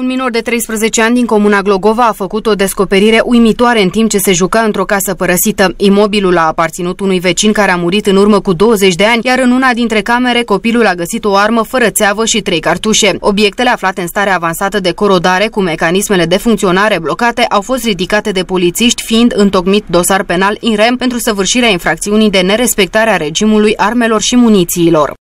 Un minor de 13 ani din comuna Glogova a făcut o descoperire uimitoare în timp ce se juca într-o casă părăsită. Imobilul a aparținut unui vecin care a murit în urmă cu 20 de ani, iar în una dintre camere copilul a găsit o armă fără țeavă și trei cartușe. Obiectele aflate în stare avansată de corodare cu mecanismele de funcționare blocate au fost ridicate de polițiști fiind întocmit dosar penal în rem pentru săvârșirea infracțiunii de nerespectare a regimului armelor și munițiilor.